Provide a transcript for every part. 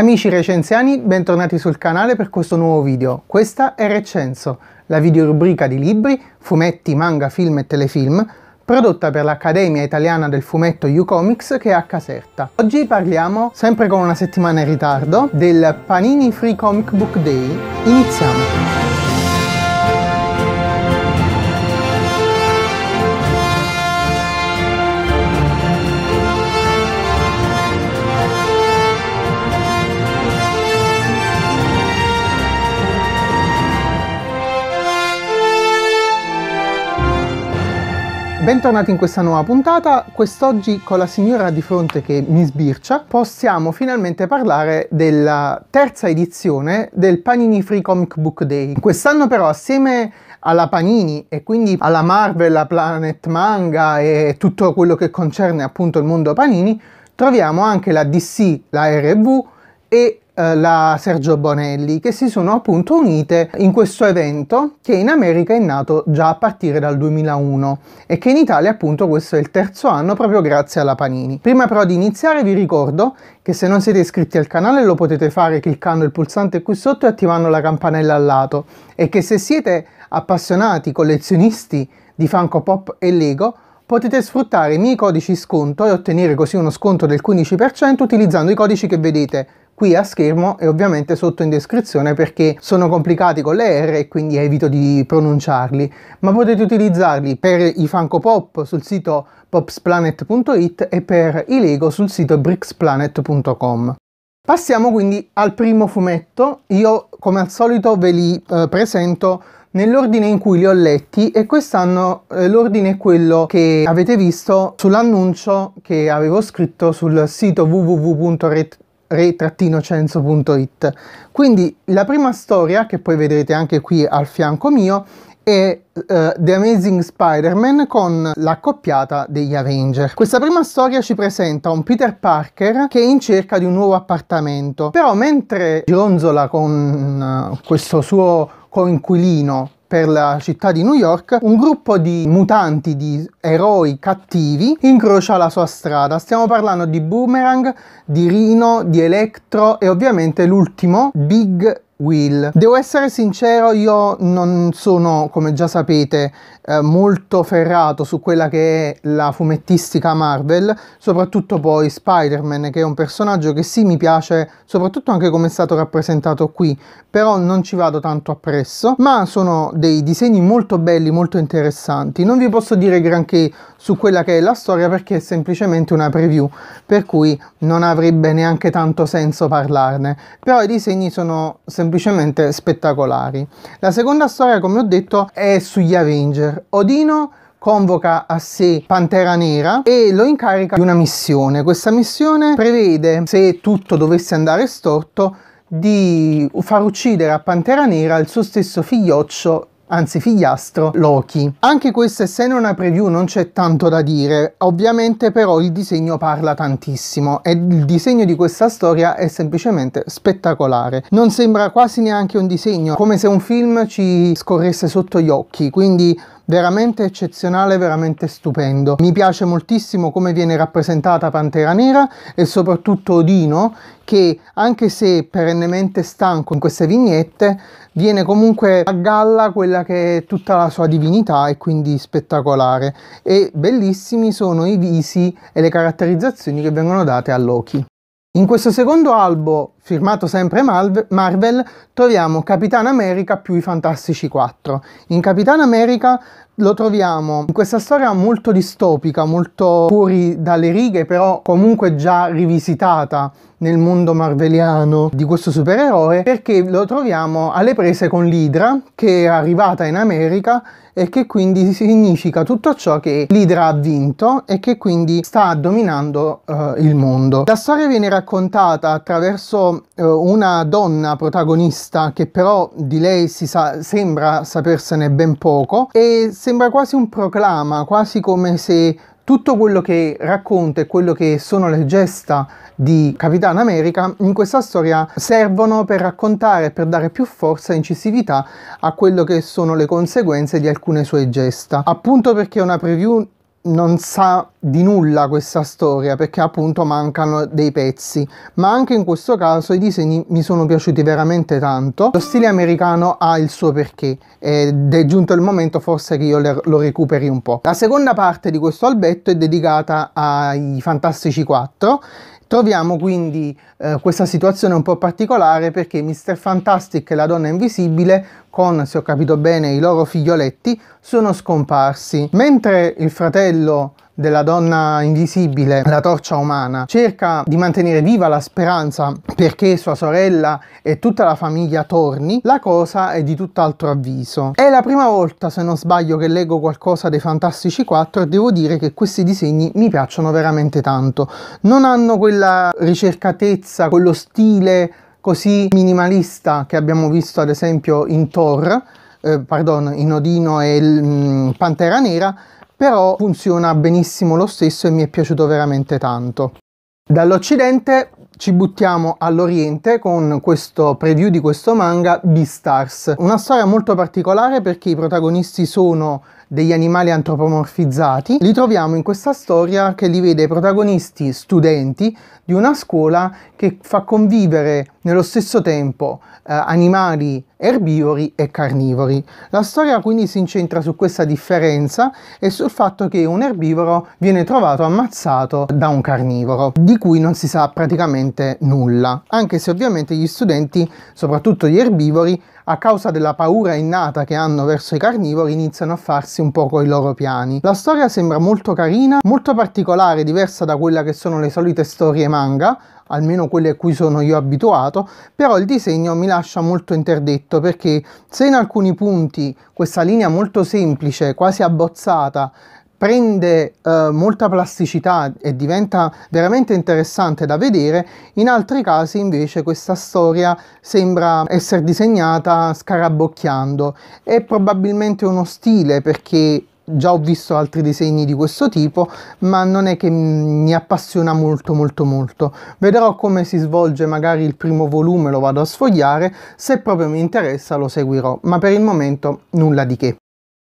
Amici recensiani, bentornati sul canale per questo nuovo video. Questa è Recenso, la videorubrica di libri, fumetti, manga, film e telefilm prodotta per l'Accademia Italiana del Fumetto U-Comics che è a Caserta. Oggi parliamo, sempre con una settimana in ritardo, del Panini Free Comic Book Day. Iniziamo! Bentornati in questa nuova puntata, quest'oggi con la signora di fronte che mi sbircia possiamo finalmente parlare della terza edizione del Panini Free Comic Book Day. Quest'anno però assieme alla Panini e quindi alla Marvel, alla Planet Manga e tutto quello che concerne appunto il mondo Panini troviamo anche la DC, la RV e eh, la Sergio Bonelli, che si sono appunto unite in questo evento che in America è nato già a partire dal 2001 e che in Italia appunto questo è il terzo anno proprio grazie alla Panini. Prima però di iniziare vi ricordo che se non siete iscritti al canale lo potete fare cliccando il pulsante qui sotto e attivando la campanella al lato e che se siete appassionati collezionisti di Funko Pop e Lego potete sfruttare i miei codici sconto e ottenere così uno sconto del 15% utilizzando i codici che vedete qui a schermo e ovviamente sotto in descrizione perché sono complicati con le R e quindi evito di pronunciarli, ma potete utilizzarli per i Funko Pop sul sito popsplanet.it e per i Lego sul sito bricksplanet.com. Passiamo quindi al primo fumetto, io come al solito ve li eh, presento nell'ordine in cui li ho letti e quest'anno eh, l'ordine è quello che avete visto sull'annuncio che avevo scritto sul sito www.ret.com re-censo.it. Quindi la prima storia, che poi vedrete anche qui al fianco mio, è uh, The Amazing Spider-Man con l'accoppiata degli Avenger. Questa prima storia ci presenta un Peter Parker che è in cerca di un nuovo appartamento, però mentre gironzola con uh, questo suo coinquilino per la città di New York, un gruppo di mutanti, di eroi cattivi, incrocia la sua strada. Stiamo parlando di Boomerang, di Rino, di Electro e ovviamente l'ultimo, Big Will. Devo essere sincero, io non sono, come già sapete, eh, molto ferrato su quella che è la fumettistica Marvel, soprattutto poi Spider-Man che è un personaggio che sì mi piace, soprattutto anche come è stato rappresentato qui, però non ci vado tanto appresso, ma sono dei disegni molto belli, molto interessanti. Non vi posso dire granché su quella che è la storia perché è semplicemente una preview, per cui non avrebbe neanche tanto senso parlarne, però i disegni sono semplicemente spettacolari. La seconda storia, come ho detto, è sugli Avenger Odino convoca a sé Pantera Nera e lo incarica di una missione. Questa missione prevede, se tutto dovesse andare storto, di far uccidere a Pantera Nera il suo stesso figlioccio anzi figliastro, Loki. Anche questa essendo una preview non c'è tanto da dire, ovviamente però il disegno parla tantissimo e il disegno di questa storia è semplicemente spettacolare. Non sembra quasi neanche un disegno, come se un film ci scorresse sotto gli occhi, quindi veramente eccezionale, veramente stupendo. Mi piace moltissimo come viene rappresentata Pantera Nera e soprattutto Odino che anche se perennemente stanco in queste vignette viene comunque a galla quella che è tutta la sua divinità e quindi spettacolare e bellissimi sono i visi e le caratterizzazioni che vengono date a Loki. In questo secondo albo, firmato sempre Marvel, troviamo Capitan America più i Fantastici 4. In Capitan America lo troviamo in questa storia molto distopica, molto fuori dalle righe, però comunque già rivisitata nel mondo marveliano di questo supereroe, perché lo troviamo alle prese con l'Idra, che è arrivata in America e che quindi significa tutto ciò che l'Idra ha vinto e che quindi sta dominando eh, il mondo. La storia viene raccontata attraverso eh, una donna protagonista che però di lei si sa, sembra sapersene ben poco e se sembra quasi un proclama, quasi come se tutto quello che racconta e quello che sono le gesta di Capitan America in questa storia servono per raccontare, per dare più forza e incisività a quello che sono le conseguenze di alcune sue gesta. Appunto perché è una preview non sa di nulla questa storia perché appunto mancano dei pezzi ma anche in questo caso i disegni mi sono piaciuti veramente tanto lo stile americano ha il suo perché ed è giunto il momento forse che io lo recuperi un po' la seconda parte di questo albetto è dedicata ai Fantastici 4 Troviamo quindi eh, questa situazione un po' particolare perché Mr. Fantastic e la donna invisibile, con se ho capito bene i loro figlioletti, sono scomparsi, mentre il fratello della donna invisibile, la torcia umana, cerca di mantenere viva la speranza perché sua sorella e tutta la famiglia torni, la cosa è di tutt'altro avviso. È la prima volta, se non sbaglio, che leggo qualcosa dei Fantastici 4 e devo dire che questi disegni mi piacciono veramente tanto. Non hanno quella ricercatezza, quello stile così minimalista che abbiamo visto ad esempio in Thor, eh, pardon, in Odino e mh, mm, Pantera Nera, però funziona benissimo lo stesso e mi è piaciuto veramente tanto. Dall'Occidente ci buttiamo all'Oriente con questo preview di questo manga Beastars, una storia molto particolare perché i protagonisti sono degli animali antropomorfizzati, li troviamo in questa storia che li vede protagonisti studenti di una scuola che fa convivere nello stesso tempo eh, animali erbivori e carnivori. La storia quindi si incentra su questa differenza e sul fatto che un erbivoro viene trovato ammazzato da un carnivoro, di cui non si sa praticamente nulla, anche se ovviamente gli studenti, soprattutto gli erbivori, a causa della paura innata che hanno verso i carnivori iniziano a farsi un poco i loro piani. La storia sembra molto carina, molto particolare, diversa da quella che sono le solite storie manga, almeno quelle a cui sono io abituato, però il disegno mi lascia molto interdetto perché se in alcuni punti questa linea molto semplice, quasi abbozzata, prende eh, molta plasticità e diventa veramente interessante da vedere, in altri casi invece questa storia sembra essere disegnata scarabocchiando. È probabilmente uno stile perché già ho visto altri disegni di questo tipo, ma non è che mi appassiona molto molto molto. Vedrò come si svolge magari il primo volume, lo vado a sfogliare, se proprio mi interessa lo seguirò, ma per il momento nulla di che.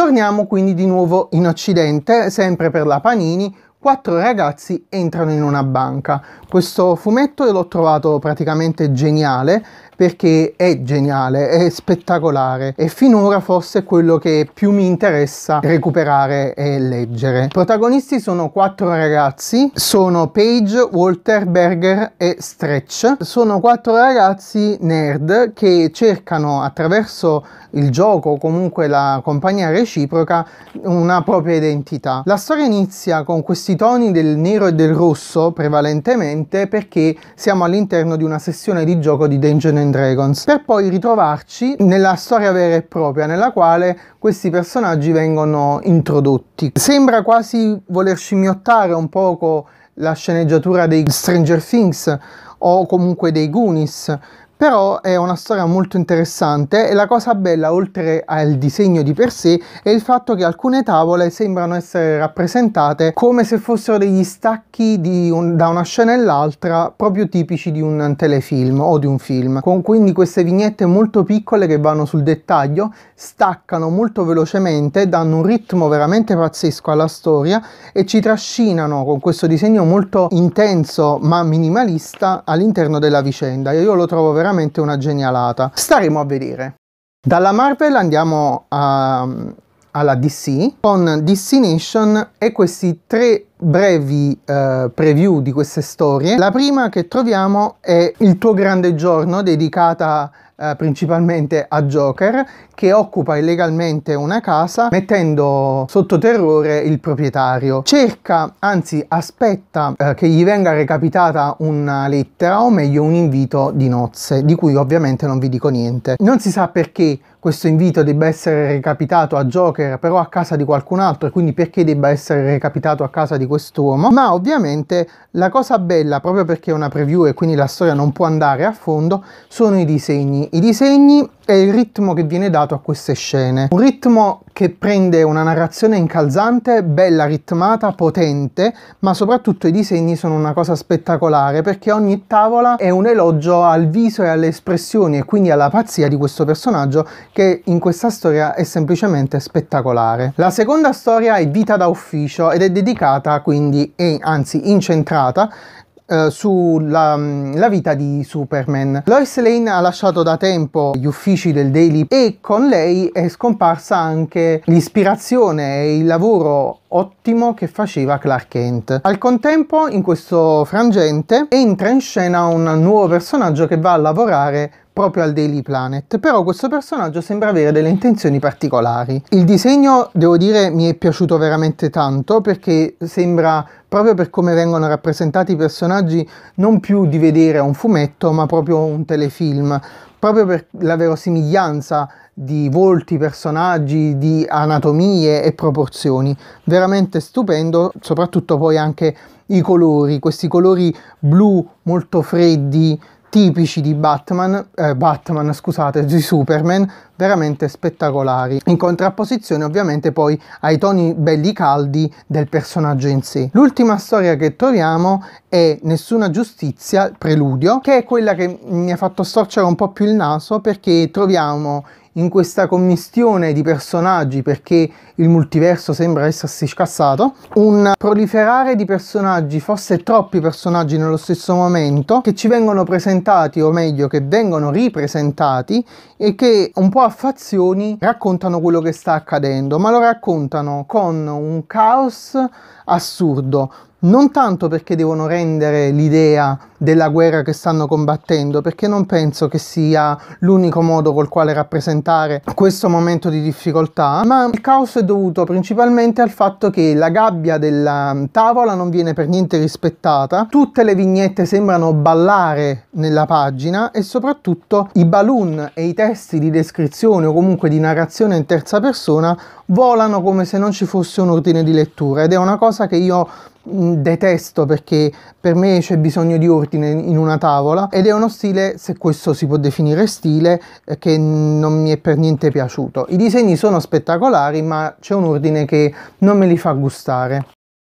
Torniamo quindi di nuovo in Occidente, sempre per la Panini, quattro ragazzi entrano in una banca. Questo fumetto l'ho trovato praticamente geniale perché è geniale, è spettacolare e finora forse è quello che più mi interessa recuperare e leggere. I protagonisti sono quattro ragazzi, sono Paige, Walter, Berger e Stretch. Sono quattro ragazzi nerd che cercano attraverso il gioco o comunque la compagnia reciproca una propria identità. La storia inizia con questi toni del nero e del rosso prevalentemente perché siamo all'interno di una sessione di gioco di Dungeon and Dragons, per poi ritrovarci nella storia vera e propria, nella quale questi personaggi vengono introdotti. Sembra quasi voler scimmiottare un poco la sceneggiatura dei Stranger Things o comunque dei Goonies, però è una storia molto interessante e la cosa bella oltre al disegno di per sé è il fatto che alcune tavole sembrano essere rappresentate come se fossero degli stacchi un, da una scena all'altra proprio tipici di un telefilm o di un film con quindi queste vignette molto piccole che vanno sul dettaglio staccano molto velocemente danno un ritmo veramente pazzesco alla storia e ci trascinano con questo disegno molto intenso ma minimalista all'interno della vicenda io lo trovo veramente veramente una genialata. Staremo a vedere. Dalla Marvel andiamo a, alla DC con DC Nation e questi tre brevi eh, preview di queste storie. La prima che troviamo è Il tuo grande giorno dedicata eh, principalmente a Joker che occupa illegalmente una casa mettendo sotto terrore il proprietario. Cerca, anzi aspetta eh, che gli venga recapitata una lettera o meglio un invito di nozze di cui ovviamente non vi dico niente. Non si sa perché questo invito debba essere recapitato a Joker però a casa di qualcun altro e quindi perché debba essere recapitato a casa di quest'uomo ma ovviamente la cosa bella proprio perché è una preview e quindi la storia non può andare a fondo sono i disegni i disegni e il ritmo che viene dato a queste scene un ritmo che prende una narrazione incalzante bella ritmata potente ma soprattutto i disegni sono una cosa spettacolare perché ogni tavola è un elogio al viso e alle espressioni e quindi alla pazzia di questo personaggio che in questa storia è semplicemente spettacolare. La seconda storia è Vita da ufficio ed è dedicata quindi, è, anzi incentrata eh, sulla mm, la vita di Superman. Lois Lane ha lasciato da tempo gli uffici del Daily e con lei è scomparsa anche l'ispirazione e il lavoro ottimo che faceva Clark Kent. Al contempo, in questo frangente, entra in scena un nuovo personaggio che va a lavorare proprio al Daily Planet, però questo personaggio sembra avere delle intenzioni particolari. Il disegno, devo dire, mi è piaciuto veramente tanto perché sembra proprio per come vengono rappresentati i personaggi non più di vedere un fumetto, ma proprio un telefilm, proprio per la verosimiglianza di volti, personaggi, di anatomie e proporzioni. Veramente stupendo, soprattutto poi anche i colori, questi colori blu molto freddi, tipici di Batman, eh, Batman scusate, di Superman, veramente spettacolari, in contrapposizione ovviamente poi ai toni belli caldi del personaggio in sé. L'ultima storia che troviamo è Nessuna giustizia, preludio, che è quella che mi ha fatto storcere un po' più il naso perché troviamo in questa commistione di personaggi perché il multiverso sembra essersi scassato, un proliferare di personaggi, forse troppi personaggi nello stesso momento, che ci vengono presentati o meglio che vengono ripresentati e che un po' a fazioni raccontano quello che sta accadendo, ma lo raccontano con un caos assurdo, non tanto perché devono rendere l'idea della guerra che stanno combattendo, perché non penso che sia l'unico modo col quale rappresentare questo momento di difficoltà, ma il caos è dovuto principalmente al fatto che la gabbia della mm, tavola non viene per niente rispettata, tutte le vignette sembrano ballare nella pagina e soprattutto i balloon e i testi di descrizione o comunque di narrazione in terza persona volano come se non ci fosse un ordine di lettura ed è una cosa che io detesto perché per me c'è bisogno di ordine in una tavola ed è uno stile, se questo si può definire stile, eh, che non mi è per niente piaciuto. I disegni sono spettacolari ma c'è un ordine che non me li fa gustare.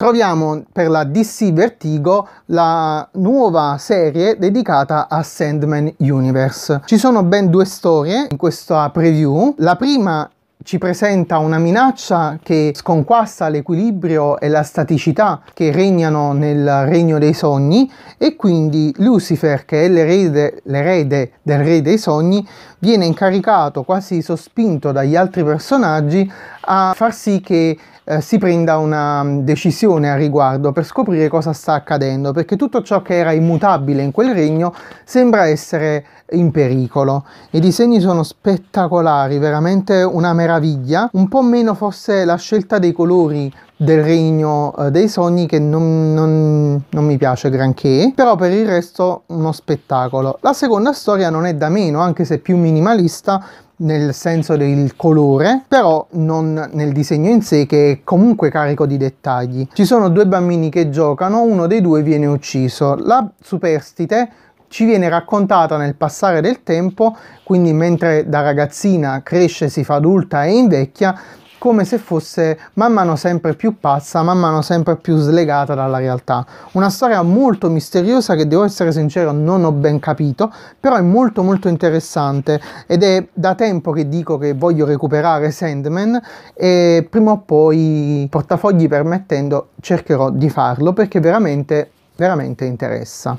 Troviamo per la DC Vertigo la nuova serie dedicata a Sandman Universe. Ci sono ben due storie in questa preview. La prima ci presenta una minaccia che sconquassa l'equilibrio e la staticità che regnano nel regno dei sogni e quindi Lucifer, che è l'erede, l'erede del re dei sogni, viene incaricato, quasi sospinto dagli altri personaggi, a far sì che eh, si prenda una mm, decisione a riguardo per scoprire cosa sta accadendo, perché tutto ciò che era immutabile in quel regno sembra essere in pericolo. I disegni sono spettacolari, veramente una meraviglia, un po' meno forse la scelta dei colori del regno eh, dei sogni che non, non, non, mi piace granché, però per il resto uno spettacolo. La seconda storia non è da meno, anche se più minimalista, nel senso del colore, però non nel disegno in sé che è comunque carico di dettagli. Ci sono due bambini che giocano, uno dei due viene ucciso. La superstite ci viene raccontata nel passare del tempo, quindi mentre da ragazzina cresce, si fa adulta e invecchia, come se fosse man mano sempre più pazza, man mano sempre più slegata dalla realtà. Una storia molto misteriosa che devo essere sincero non ho ben capito, però è molto molto interessante ed è da tempo che dico che voglio recuperare Sandman e prima o poi, portafogli permettendo, cercherò di farlo perché veramente, veramente interessa.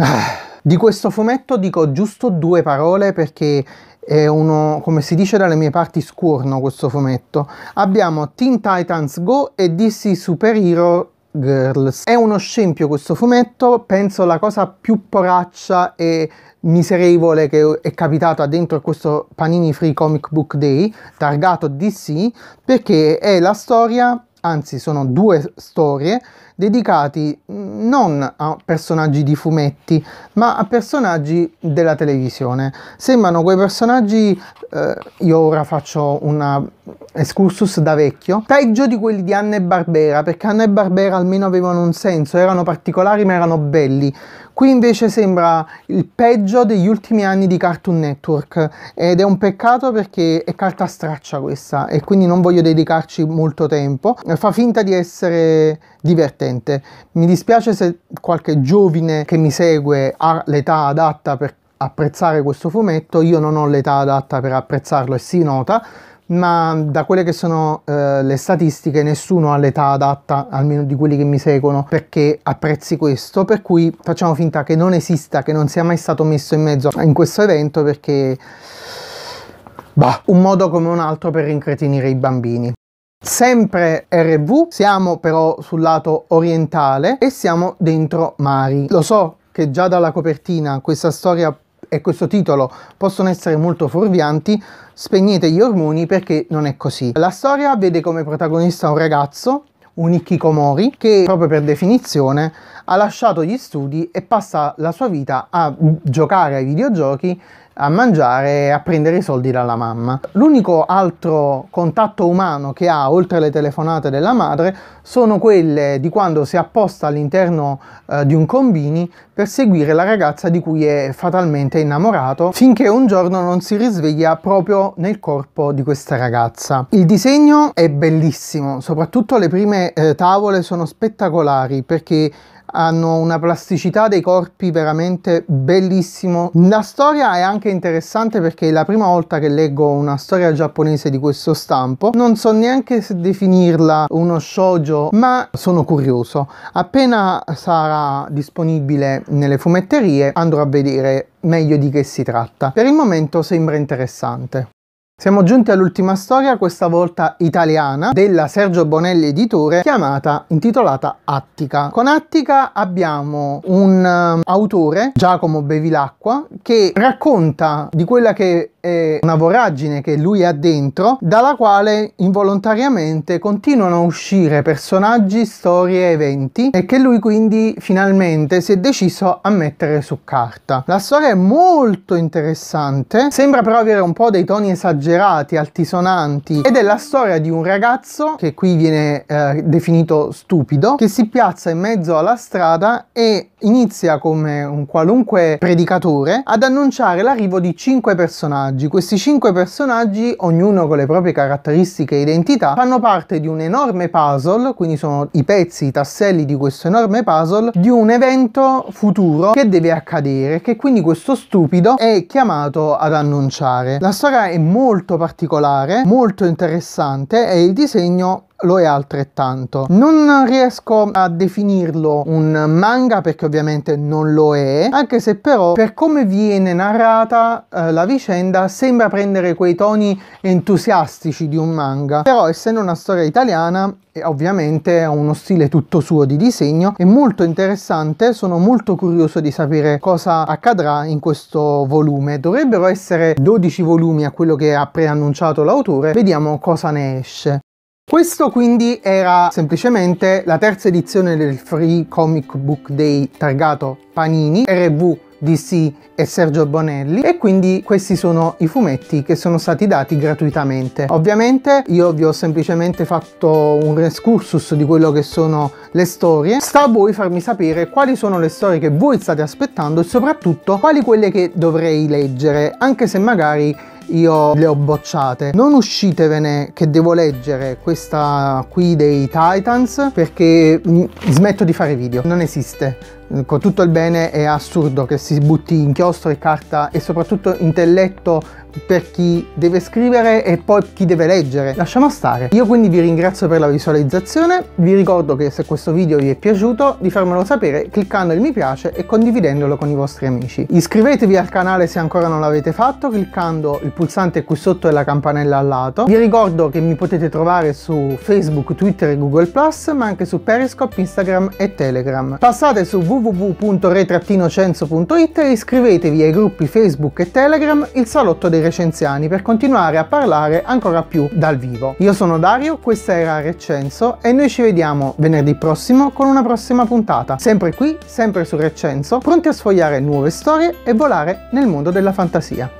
Ah, di questo fumetto dico giusto due parole perché è uno, come si dice dalle mie parti, scuorno questo fumetto. Abbiamo Teen Titans Go e DC Super Hero Girls. È uno scempio questo fumetto, penso la cosa più poraccia e miserevole che è capitata dentro questo Panini Free Comic Book Day, targato DC, perché è la storia, anzi sono due storie, dedicati non a personaggi di fumetti, ma a personaggi della televisione. Sembrano quei personaggi, eh, io ora faccio un excursus da vecchio, peggio di quelli di Anne e Barbera, perché Anne e Barbera almeno avevano un senso, erano particolari ma erano belli. Qui invece sembra il peggio degli ultimi anni di Cartoon Network ed è un peccato perché è carta straccia questa e quindi non voglio dedicarci molto tempo. Fa finta di essere divertente presente. Mi dispiace se qualche giovane che mi segue ha l'età adatta per apprezzare questo fumetto, io non ho l'età adatta per apprezzarlo e si nota, ma da quelle che sono eh, le statistiche nessuno ha l'età adatta, almeno di quelli che mi seguono, perché apprezzi questo, per cui facciamo finta che non esista, che non sia mai stato messo in mezzo in questo evento perché... Bah, un modo come un altro per incretinire i bambini. Sempre RV, siamo però sul lato orientale e siamo dentro mari. Lo so che già dalla copertina questa storia e questo titolo possono essere molto fuorvianti, spegnete gli ormoni perché non è così. La storia vede come protagonista un ragazzo, un Ikikomori, che proprio per definizione ha lasciato gli studi e passa la sua vita a giocare ai videogiochi a mangiare e a prendere i soldi dalla mamma. L'unico altro contatto umano che ha, oltre alle telefonate della madre, sono quelle di quando si apposta all'interno eh, di un combini per seguire la ragazza di cui è fatalmente innamorato, finché un giorno non si risveglia proprio nel corpo di questa ragazza. Il disegno è bellissimo, soprattutto le prime eh, tavole sono spettacolari perché hanno una plasticità dei corpi veramente bellissimo. La storia è anche interessante perché è la prima volta che leggo una storia giapponese di questo stampo. Non so neanche se definirla uno shoujo, ma sono curioso. Appena sarà disponibile nelle fumetterie andrò a vedere meglio di che si tratta. Per il momento sembra interessante. Siamo giunti all'ultima storia, questa volta italiana, della Sergio Bonelli editore, chiamata, intitolata Attica. Con Attica abbiamo un um, autore, Giacomo Bevilacqua, che racconta di quella che e una voragine che lui ha dentro, dalla quale involontariamente continuano a uscire personaggi, storie, eventi e che lui quindi finalmente si è deciso a mettere su carta. La storia è molto interessante, sembra però avere un po' dei toni esagerati, altisonanti ed è la storia di un ragazzo che qui viene eh, definito stupido, che si piazza in mezzo alla strada e inizia come un qualunque predicatore ad annunciare l'arrivo di cinque personaggi. Questi cinque personaggi, ognuno con le proprie caratteristiche e identità, fanno parte di un enorme puzzle, quindi sono i pezzi, i tasselli di questo enorme puzzle, di un evento futuro che deve accadere, che quindi questo stupido è chiamato ad annunciare. La storia è molto particolare, molto interessante e il disegno lo è altrettanto. Non riesco a definirlo un manga perché ovviamente non lo è, anche se però per come viene narrata eh, la vicenda sembra prendere quei toni entusiastici di un manga, però essendo una storia italiana e eh, ovviamente ha uno stile tutto suo di disegno è molto interessante sono molto curioso di sapere cosa accadrà in questo volume dovrebbero essere 12 volumi a quello che ha preannunciato l'autore vediamo cosa ne esce questo quindi era semplicemente la terza edizione del Free Comic Book Day targato Panini RV DC e Sergio Bonelli e quindi questi sono i fumetti che sono stati dati gratuitamente. Ovviamente io vi ho semplicemente fatto un rescursus di quello che sono le storie, sta a voi farmi sapere quali sono le storie che voi state aspettando e soprattutto quali quelle che dovrei leggere, anche se magari io le ho bocciate. Non uscitevene che devo leggere questa qui dei Titans perché smetto di fare video, non esiste eh, con tutto il bene è assurdo che si butti inchiostro e carta e soprattutto intelletto per chi deve scrivere e poi chi deve leggere. Lasciamo stare. Io quindi vi ringrazio per la visualizzazione, vi ricordo che se questo video vi è piaciuto di farmelo sapere cliccando il mi piace e condividendolo con i vostri amici. Iscrivetevi al canale se ancora non l'avete fatto cliccando il pulsante qui sotto e la campanella al lato. Vi ricordo che mi potete trovare su Facebook, Twitter e Google+, ma anche su Periscope, Instagram e Telegram. Passate su www www.re-censo.it e iscrivetevi ai gruppi Facebook e Telegram Il Salotto dei Recenziani per continuare a parlare ancora più dal vivo. Io sono Dario, questa era Recenso e noi ci vediamo venerdì prossimo con una prossima puntata, sempre qui, sempre su Recenso, pronti a sfogliare nuove storie e volare nel mondo della fantasia.